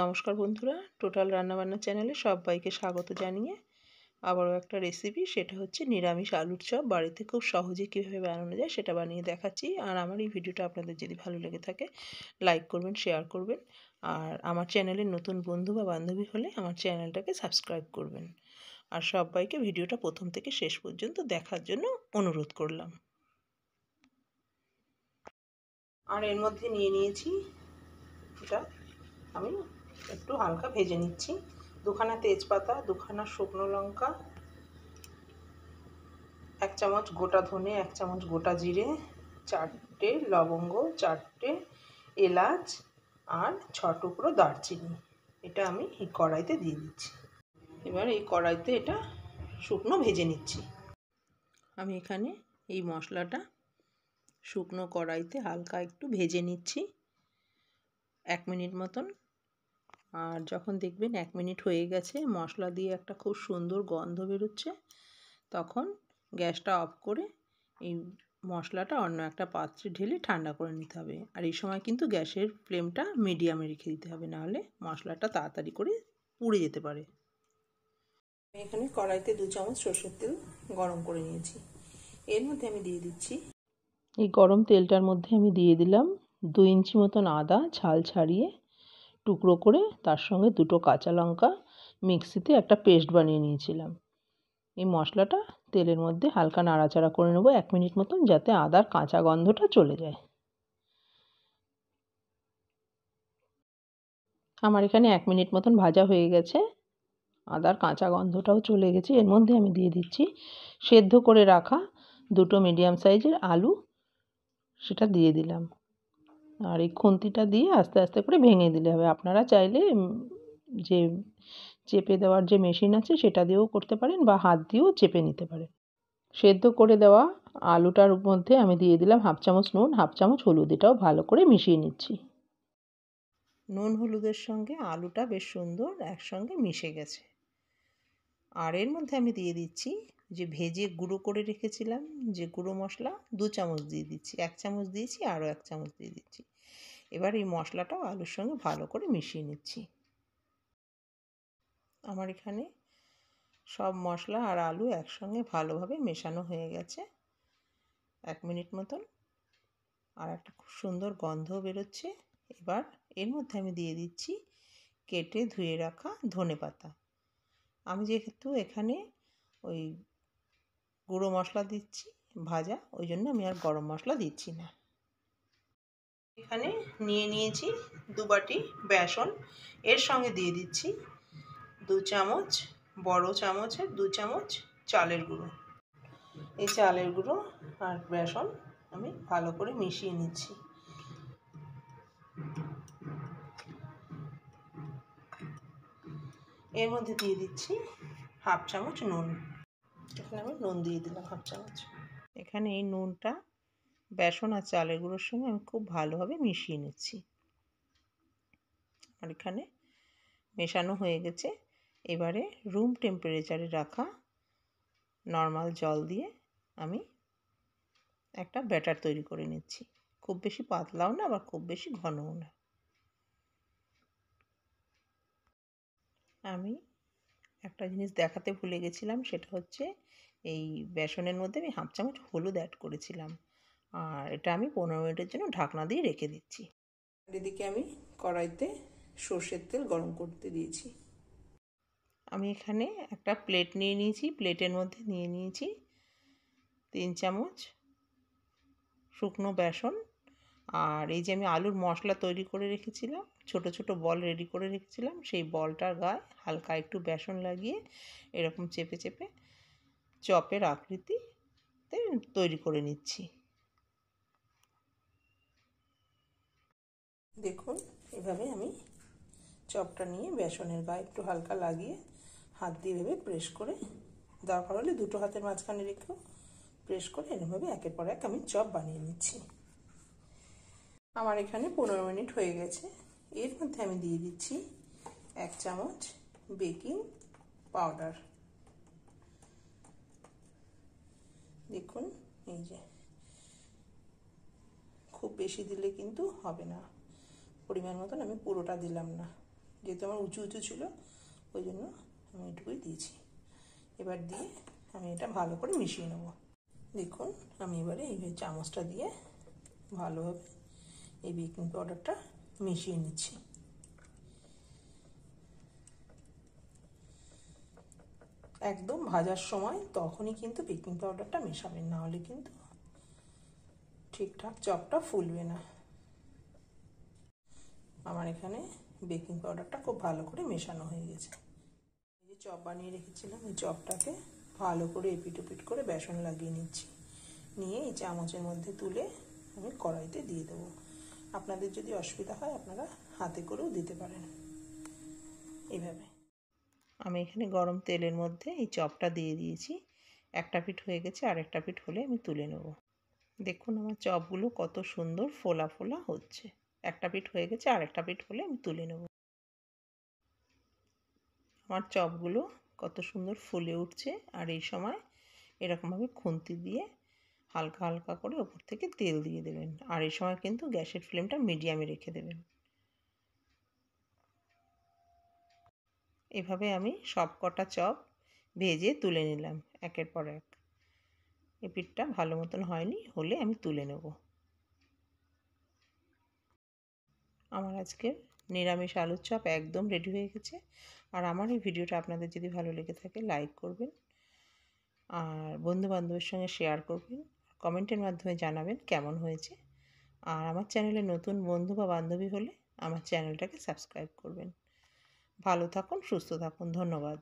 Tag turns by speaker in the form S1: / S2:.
S1: নমস্কার বন্ধুরা টোটাল রান্নাবান্না চ্যানেলে সবাইকে স্বাগত জানিয়ে আবারও একটা রেসিপি সেটা হচ্ছে নিরামিষ আলুর চপ বাড়িতে খুব সহজে কীভাবে বানানো যায় সেটা বানিয়ে দেখাচ্ছি আর আমার এই ভিডিওটা আপনাদের যদি ভালো লেগে থাকে লাইক করবেন শেয়ার করবেন আর আমার চ্যানেলের নতুন বন্ধু বা বান্ধবী হলে আমার চ্যানেলটাকে সাবস্ক্রাইব করবেন আর সবাইকে ভিডিওটা প্রথম থেকে শেষ পর্যন্ত দেখার জন্য অনুরোধ করলাম আর এর মধ্যে নিয়ে নিয়েছি এটা আমি একটু হালকা ভেজে নিচ্ছি দুখানা তেজপাতা দুখানা শুকনো লঙ্কা এক চামচ গোটা ধনে এক চামচ গোটা জিরে চারটে লবঙ্গ চারটে এলাচ আর ছ টুকরো দারচিনি এটা আমি এই কড়াইতে দিয়ে দিচ্ছি এবার এই কড়াইতে এটা শুকনো ভেজে নিচ্ছি আমি এখানে এই মশলাটা শুকনো কড়াইতে হালকা একটু ভেজে নিচ্ছি এক মিনিট মতন আর যখন দেখবেন এক মিনিট হয়ে গেছে মশলা দিয়ে একটা খুব সুন্দর গন্ধ বেরোচ্ছে তখন গ্যাসটা অফ করে এই মশলাটা অন্য একটা পাত্রে ঢেলে ঠান্ডা করে নিতে হবে আর এই সময় কিন্তু গ্যাসের ফ্লেমটা মিডিয়ামে রেখে দিতে হবে নাহলে মশলাটা তাড়াতাড়ি করে পুড়ে যেতে পারে আমি এখানে কড়াইতে দু চামচ সরষের তেল গরম করে নিয়েছি এর মধ্যে আমি দিয়ে দিচ্ছি এই গরম তেলটার মধ্যে আমি দিয়ে দিলাম দু ইঞ্চি মতন আদা ছাল ছাড়িয়ে টুকরো করে তার সঙ্গে দুটো কাঁচা লঙ্কা মিক্সিতে একটা পেস্ট বানিয়ে নিয়েছিলাম এই মশলাটা তেলের মধ্যে হালকা নাড়াচাড়া করে নেবো এক মিনিট মতন যাতে আদার কাঁচা গন্ধটা চলে যায় আমার এখানে এক মিনিট মতন ভাজা হয়ে গেছে আদার কাঁচা গন্ধটাও চলে গেছে এর মধ্যে আমি দিয়ে দিচ্ছি সেদ্ধ করে রাখা দুটো মিডিয়াম সাইজের আলু সেটা দিয়ে দিলাম আর এই খুন্তিটা দিয়ে আস্তে আস্তে করে ভেঙে দিলে হবে আপনারা চাইলে যে চেপে দেওয়ার যে মেশিন আছে সেটা দিয়েও করতে পারেন বা হাত দিয়েও চেপে নিতে পারেন সেদ্ধ করে দেওয়া আলুটার মধ্যে আমি দিয়ে দিলাম হাফ চামচ নুন হাফ চামচ হলুদ এটাও ভালো করে মিশিয়ে নিচ্ছি নুন হলুদের সঙ্গে আলুটা বেশ সুন্দর একসঙ্গে মিশে গেছে আর এর মধ্যে আমি দিয়ে দিচ্ছি যে ভেজে গুঁড়ো করে রেখেছিলাম যে গুঁড়ো মশলা দু চামচ দিয়ে দিচ্ছি এক চামচ দিয়েছি আরও এক চামচ দিয়ে দিচ্ছি এবার এই মশলাটাও আলুর সঙ্গে ভালো করে মিশিয়ে নিচ্ছি আমার এখানে সব মশলা আর আলু একসঙ্গে ভালোভাবে মেশানো হয়ে গেছে এক মিনিট মতন আর একটা খুব সুন্দর গন্ধ বেরোচ্ছে এবার এর মধ্যে আমি দিয়ে দিচ্ছি কেটে ধুয়ে রাখা ধনে পাতা আমি যেহেতু এখানে ওই গুঁড়ো মশলা দিচ্ছি ভাজা ওই জন্য আমি আর গরম মশলা দিচ্ছি না এখানে নিয়ে নিয়েছি দু বাটি বেসন এর সঙ্গে দিয়ে দিচ্ছি দু চামচ বড় চামচের দু চামচ চালের গুঁড়ো এই চালের গুঁড়ো আর বেসন আমি ভালো করে মিশিয়ে নিচ্ছি এর মধ্যে দিয়ে দিচ্ছি হাফ চামচ নুন এখানে আমি নুন দিয়ে দিলাম হাফ চামচ এখানে এই নুনটা বেসন আর চালের গুঁড়োর সঙ্গে আমি খুব ভালোভাবে মিশিয়ে নিচ্ছি আর এখানে মেশানো হয়ে গেছে এবারে রুম টেম্পারেচারে রাখা নর্মাল জল দিয়ে আমি একটা ব্যাটার তৈরি করে নিচ্ছি খুব বেশি পাতলাও না আবার খুব বেশি ঘনও না আমি একটা জিনিস দেখাতে ভুলে গেছিলাম সেটা হচ্ছে এই বেসনের মধ্যে আমি হাফ চামচ হলুদ অ্যাড করেছিলাম আর এটা আমি পনেরো মিনিটের জন্য ঢাকনা দিয়ে রেখে দিচ্ছি এদিকে আমি কড়াইতে সর্ষের তেল গরম করতে দিয়েছি আমি এখানে একটা প্লেট নিয়ে নিয়েছি প্লেটের মধ্যে নিয়ে নিয়েছি তিন চামচ শুকনো বেসন আর এই যে আমি আলুর মশলা তৈরি করে রেখেছিলাম ছোট ছোট বল রেডি করে রেখেছিলাম সেই বলটার গায়ে হালকা একটু বেসন লাগিয়ে এরকম চেপে চেপে চপের আকৃতিতে তৈরি করে নিচ্ছি দেখুন এভাবে আমি চপটা নিয়ে বেসনের গায়ে একটু হালকা লাগিয়ে হাত দিয়ে ভেবে প্রেস করে দরকার হলে দুটো হাতের মাঝখানে রেখেও প্রেস করে এরমভাবে একের পর এক আমি চপ বানিয়ে নিচ্ছি আমার এখানে পনেরো মিনিট হয়ে গেছে এর মধ্যে আমি দিয়ে দিচ্ছি এক চামচ বেকিং পাউডার দেখুন এই যে খুব বেশি দিলে কিন্তু হবে না পরিমাণ মতন আমি পুরোটা দিলাম না যেহেতু আমার উঁচু উঁচু ছিল ওই জন্য আমি এটুকুই দিয়েছি এবার দিয়ে আমি এটা ভালো করে মিশিয়ে নেব দেখুন আমি এবারে এই চামচটা দিয়ে ভালোভাবে এই বেকিং পাউডারটা মিশিয়ে নিচ্ছি একদম ভাজার সময় তখনই কিন্তু বেকিং পাউডারটা মেশাবেন না হলে কিন্তু ঠিকঠাক চপটা ফুলবে না আমার এখানে বেকিং পাউডারটা খুব ভালো করে মেশানো হয়ে গেছে এই যে চপ বানিয়ে রেখেছিলাম এই চপটাকে ভালো করে এপিট ওপিট করে বেসন লাগিয়ে নিচ্ছি নিয়ে এই চামচের মধ্যে তুলে আমি কড়াইতে দিয়ে দেবো আপনাদের যদি অসুবিধা হয় আপনারা হাতে করেও দিতে পারেন এইভাবে আমি এখানে গরম তেলের মধ্যে এই চপটা দিয়ে দিয়েছি একটা পিঠ হয়ে গেছে আর একটা পিঠ হলে আমি তুলে নেব দেখুন আমার চপগুলো কত সুন্দর ফোলা ফোলা হচ্ছে একটা পিঠ হয়ে গেছে আর একটা পিঠ হলে আমি তুলে নেব আমার চপগুলো কত সুন্দর ফুলে উঠছে আর এই সময় এরকমভাবে খুন্তি দিয়ে হালকা হালকা করে ওপর থেকে তেল দিয়ে দেবেন আর এই সময় কিন্তু গ্যাসের ফ্লেমটা মিডিয়ামে রেখে দেবেন এভাবে আমি সব কটা চপ ভেজে তুলে নিলাম একের পর এক এ পিঠটা ভালো মতন হয়নি হলে আমি তুলে নেব আমার আজকে নিরামিষ আলুর চপ একদম রেডি হয়ে গেছে আর আমার এই ভিডিওটা আপনাদের যদি ভালো লেগে থাকে লাইক করবেন আর বন্ধুবান্ধবের সঙ্গে শেয়ার করবেন কমেন্টের মাধ্যমে জানাবেন কেমন হয়েছে আর আমার চ্যানেলে নতুন বন্ধু বা বান্ধবী হলে আমার চ্যানেলটাকে সাবস্ক্রাইব করবেন ভালো থাকুন সুস্থ থাকুন ধন্যবাদ